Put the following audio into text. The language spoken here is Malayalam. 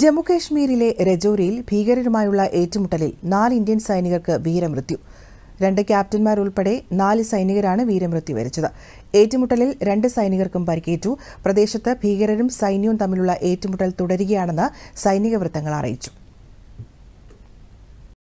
ജമ്മുകാശ്മീരിലെ രജോരിയിൽ ഭീകരരുമായുള്ള ഏറ്റുമുട്ടലിൽ നാല് ഇന്ത്യൻ സൈനികർക്ക് വീരമൃത്യു രണ്ട് ക്യാപ്റ്റന്മാരുൾപ്പെടെ നാല് സൈനികരാണ് വീരമൃത്യു വരിച്ചത് ഏറ്റുമുട്ടലിൽ രണ്ട് സൈനികർക്കും പരിക്കേറ്റു പ്രദേശത്ത് ഭീകരരും സൈന്യവും തമ്മിലുള്ള ഏറ്റുമുട്ടൽ തുടരുകയാണെന്ന് സൈനിക വൃത്തങ്ങൾ അറിയിച്ചു